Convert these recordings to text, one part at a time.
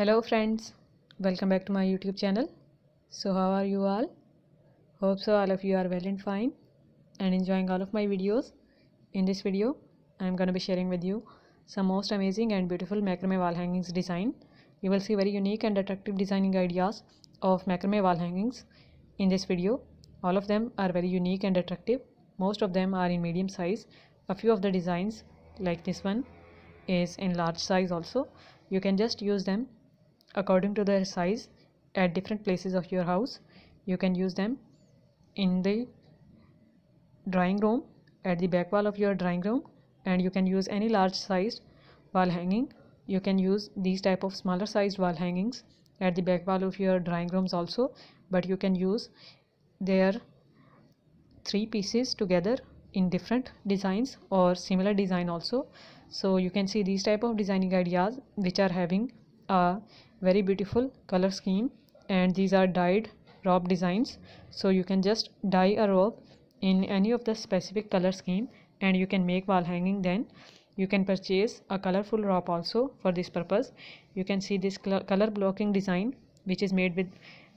hello friends welcome back to my youtube channel so how are you all hope so all of you are well and fine and enjoying all of my videos in this video i'm going to be sharing with you some most amazing and beautiful macrame wall hangings design you will see very unique and attractive designing ideas of macrame wall hangings in this video all of them are very unique and attractive most of them are in medium size a few of the designs like this one is in large size also you can just use them according to their size at different places of your house you can use them in the drawing room at the back wall of your drawing room and you can use any large sized wall hanging you can use these type of smaller sized wall hangings at the back wall of your drawing rooms also but you can use their three pieces together in different designs or similar design also so you can see these type of designing ideas which are having a very beautiful color scheme and these are dyed rope designs so you can just dye a rope in any of the specific color scheme and you can make wall hanging then you can purchase a colorful rope also for this purpose you can see this color blocking design which is made with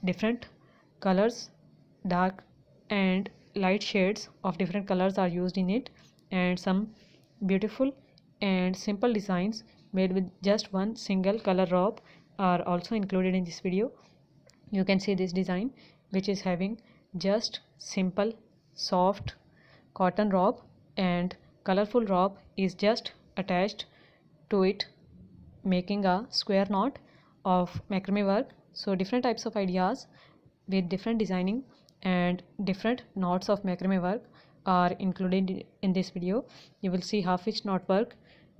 different colors dark and light shades of different colors are used in it and some beautiful and simple designs made with just one single color rope are also included in this video you can see this design which is having just simple soft cotton robe and colorful robe is just attached to it making a square knot of macrame work so different types of ideas with different designing and different knots of macrame work are included in this video you will see half hitch knot work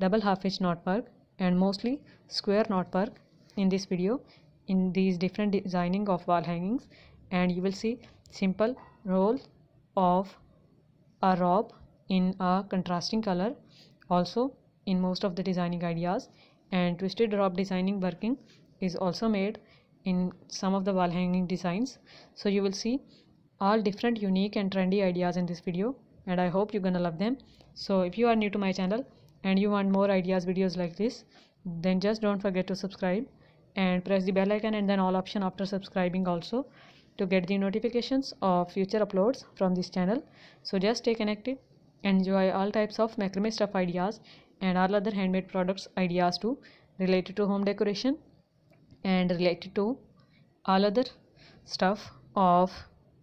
double half hitch knot work and mostly square knot work in this video in these different designing of wall hangings and you will see simple role of a rope in a contrasting color also in most of the designing ideas and twisted rope designing working is also made in some of the wall hanging designs so you will see all different unique and trendy ideas in this video and I hope you're gonna love them so if you are new to my channel and you want more ideas videos like this then just don't forget to subscribe and press the bell icon and then all option after subscribing also to get the notifications of future uploads from this channel. So just stay connected, enjoy all types of macrame stuff ideas and all other handmade products ideas too related to home decoration and related to all other stuff of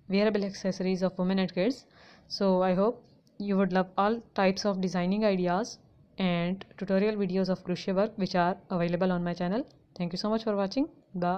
wearable accessories of women and kids. So I hope you would love all types of designing ideas and tutorial videos of crochet work which are available on my channel. Thank you so much for watching. Bye.